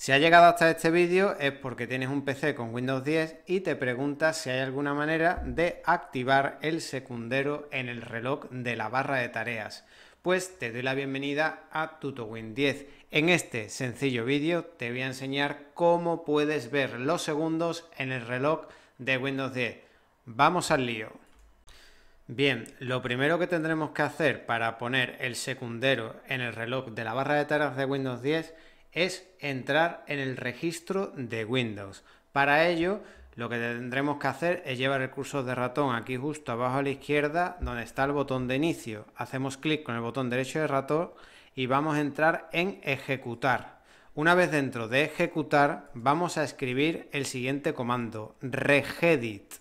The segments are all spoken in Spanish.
Si has llegado hasta este vídeo es porque tienes un PC con Windows 10 y te preguntas si hay alguna manera de activar el secundero en el reloj de la barra de tareas. Pues te doy la bienvenida a TutoWin 10. En este sencillo vídeo te voy a enseñar cómo puedes ver los segundos en el reloj de Windows 10. ¡Vamos al lío! Bien, lo primero que tendremos que hacer para poner el secundero en el reloj de la barra de tareas de Windows 10 es entrar en el registro de Windows. Para ello, lo que tendremos que hacer es llevar el cursor de ratón aquí justo abajo a la izquierda donde está el botón de inicio. Hacemos clic con el botón derecho de ratón y vamos a entrar en ejecutar. Una vez dentro de ejecutar vamos a escribir el siguiente comando regedit.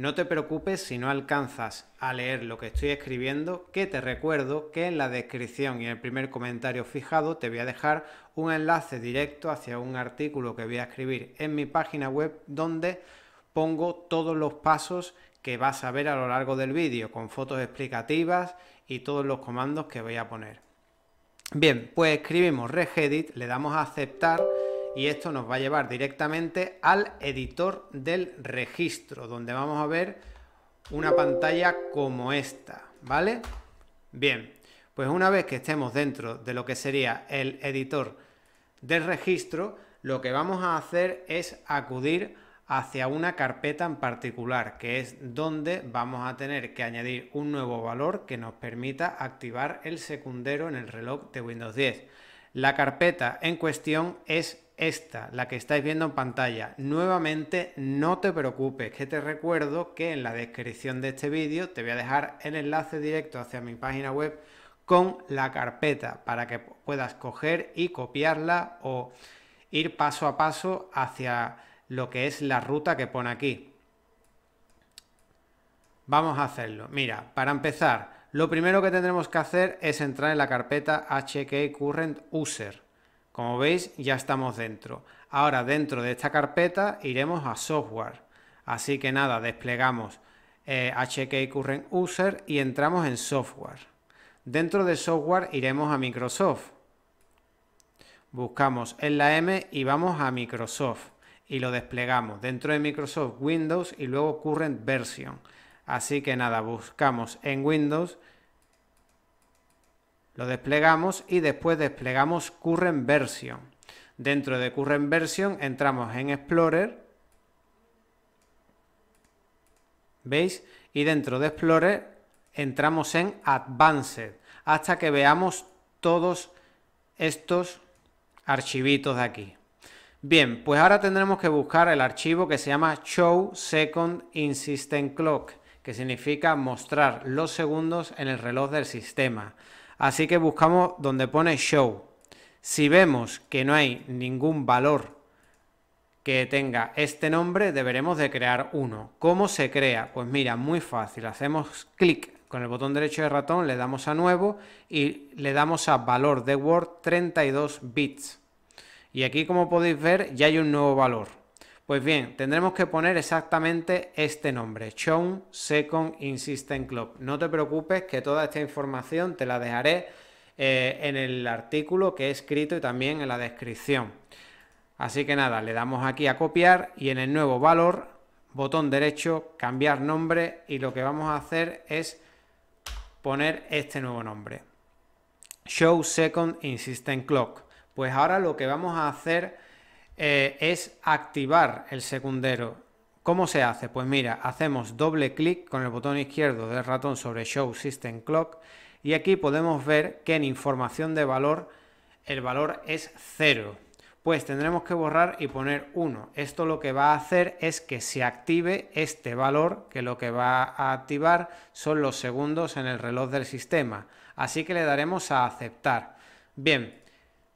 No te preocupes si no alcanzas a leer lo que estoy escribiendo, que te recuerdo que en la descripción y en el primer comentario fijado te voy a dejar un enlace directo hacia un artículo que voy a escribir en mi página web donde pongo todos los pasos que vas a ver a lo largo del vídeo con fotos explicativas y todos los comandos que voy a poner. Bien, pues escribimos regedit, le damos a aceptar y esto nos va a llevar directamente al editor del registro, donde vamos a ver una pantalla como esta, ¿vale? Bien, pues una vez que estemos dentro de lo que sería el editor del registro, lo que vamos a hacer es acudir hacia una carpeta en particular, que es donde vamos a tener que añadir un nuevo valor que nos permita activar el secundero en el reloj de Windows 10. La carpeta en cuestión es esta, la que estáis viendo en pantalla. Nuevamente, no te preocupes, que te recuerdo que en la descripción de este vídeo te voy a dejar el enlace directo hacia mi página web con la carpeta para que puedas coger y copiarla o ir paso a paso hacia lo que es la ruta que pone aquí. Vamos a hacerlo. Mira, para empezar, lo primero que tendremos que hacer es entrar en la carpeta HK Current User. Como veis, ya estamos dentro. Ahora dentro de esta carpeta iremos a software. Así que nada, desplegamos eh, HK Current User y entramos en software. Dentro de software iremos a Microsoft. Buscamos en la M y vamos a Microsoft y lo desplegamos dentro de Microsoft Windows y luego Current Version. Así que nada, buscamos en Windows lo desplegamos y después desplegamos Current Version. Dentro de Current Version entramos en Explorer. ¿Veis? Y dentro de Explorer entramos en Advanced hasta que veamos todos estos archivitos de aquí. Bien, pues ahora tendremos que buscar el archivo que se llama Show Second Insistent Clock, que significa mostrar los segundos en el reloj del sistema. Así que buscamos donde pone show. Si vemos que no hay ningún valor que tenga este nombre, deberemos de crear uno. ¿Cómo se crea? Pues mira, muy fácil. Hacemos clic con el botón derecho del ratón, le damos a nuevo y le damos a valor de Word 32 bits. Y aquí como podéis ver ya hay un nuevo valor. Pues bien, tendremos que poner exactamente este nombre, Show Second Insistent Clock. No te preocupes que toda esta información te la dejaré eh, en el artículo que he escrito y también en la descripción. Así que nada, le damos aquí a copiar y en el nuevo valor, botón derecho, cambiar nombre y lo que vamos a hacer es poner este nuevo nombre. Show Second Insistent Clock. Pues ahora lo que vamos a hacer eh, es activar el secundero. ¿Cómo se hace? Pues mira, hacemos doble clic con el botón izquierdo del ratón sobre Show System Clock y aquí podemos ver que en información de valor el valor es 0. Pues tendremos que borrar y poner 1. Esto lo que va a hacer es que se active este valor que lo que va a activar son los segundos en el reloj del sistema. Así que le daremos a aceptar. Bien,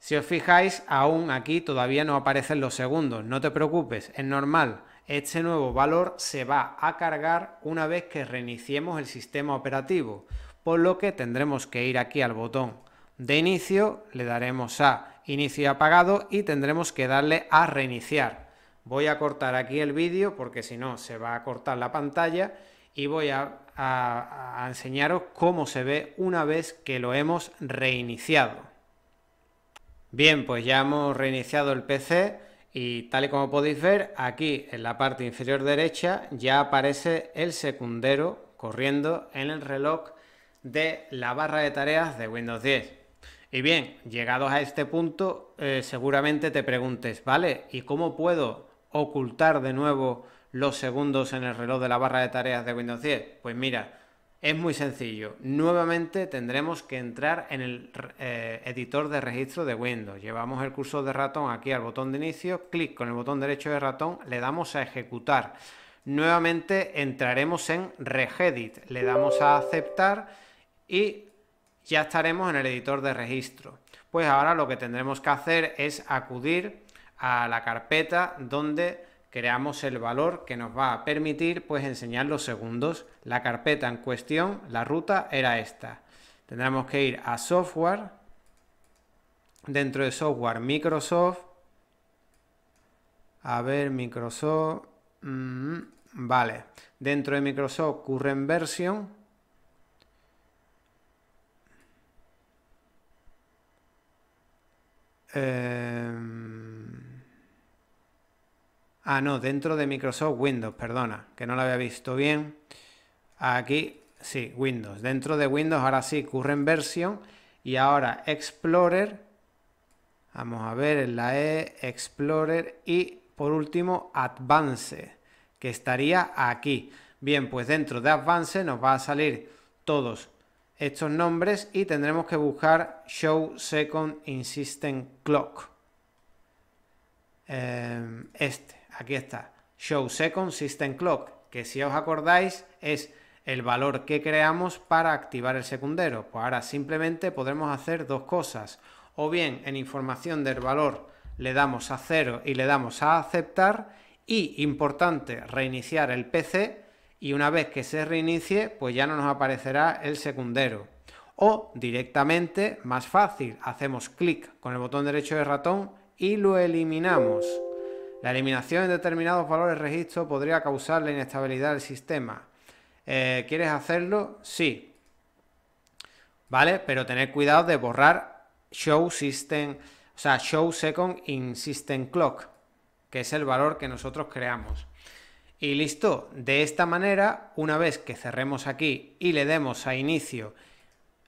si os fijáis, aún aquí todavía no aparecen los segundos. No te preocupes, es normal. Este nuevo valor se va a cargar una vez que reiniciemos el sistema operativo, por lo que tendremos que ir aquí al botón de inicio, le daremos a inicio apagado y tendremos que darle a reiniciar. Voy a cortar aquí el vídeo porque si no se va a cortar la pantalla y voy a, a enseñaros cómo se ve una vez que lo hemos reiniciado. Bien, pues ya hemos reiniciado el PC y tal y como podéis ver, aquí en la parte inferior derecha ya aparece el secundero corriendo en el reloj de la barra de tareas de Windows 10. Y bien, llegados a este punto, eh, seguramente te preguntes, ¿vale? ¿Y cómo puedo ocultar de nuevo los segundos en el reloj de la barra de tareas de Windows 10? Pues mira, es muy sencillo. Nuevamente tendremos que entrar en el eh, editor de registro de Windows. Llevamos el cursor de ratón aquí al botón de inicio, clic con el botón derecho de ratón, le damos a ejecutar. Nuevamente entraremos en Regedit, le damos a aceptar y ya estaremos en el editor de registro. Pues ahora lo que tendremos que hacer es acudir a la carpeta donde creamos el valor que nos va a permitir pues enseñar los segundos. La carpeta en cuestión, la ruta era esta. Tendremos que ir a software, dentro de software Microsoft, a ver Microsoft, mm, vale, dentro de Microsoft Current Version, eh Ah, no, dentro de Microsoft Windows, perdona, que no lo había visto bien. Aquí, sí, Windows. Dentro de Windows, ahora sí, Current Version. Y ahora Explorer. Vamos a ver en la E, Explorer. Y por último, Advance, que estaría aquí. Bien, pues dentro de Advance nos va a salir todos estos nombres y tendremos que buscar Show Second Insistent Clock. Em, este aquí está, show second system clock, que si os acordáis es el valor que creamos para activar el secundero. Pues ahora simplemente podremos hacer dos cosas, o bien en información del valor le damos a cero y le damos a aceptar y, importante, reiniciar el PC y una vez que se reinicie pues ya no nos aparecerá el secundero. O directamente, más fácil, hacemos clic con el botón derecho del ratón y lo eliminamos. La eliminación de determinados valores registro podría causar la inestabilidad del sistema. Eh, ¿Quieres hacerlo? Sí. ¿Vale? Pero tener cuidado de borrar show system, o sea, show second in clock, que es el valor que nosotros creamos. Y listo, de esta manera, una vez que cerremos aquí y le demos a inicio,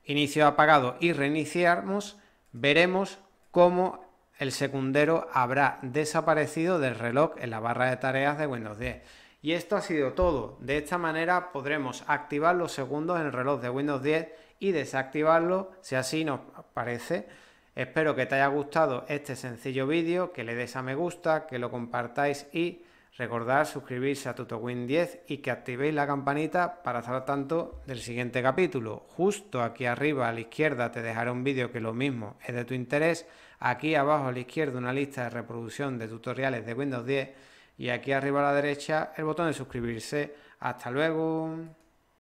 inicio apagado y reiniciamos, veremos cómo el secundero habrá desaparecido del reloj en la barra de tareas de Windows 10. Y esto ha sido todo. De esta manera podremos activar los segundos en el reloj de Windows 10 y desactivarlo si así nos parece. Espero que te haya gustado este sencillo vídeo, que le des a me gusta, que lo compartáis y Recordad suscribirse a TutoWin 10 y que activéis la campanita para estar al tanto del siguiente capítulo. Justo aquí arriba a la izquierda te dejaré un vídeo que lo mismo es de tu interés. Aquí abajo a la izquierda una lista de reproducción de tutoriales de Windows 10 y aquí arriba a la derecha el botón de suscribirse. Hasta luego.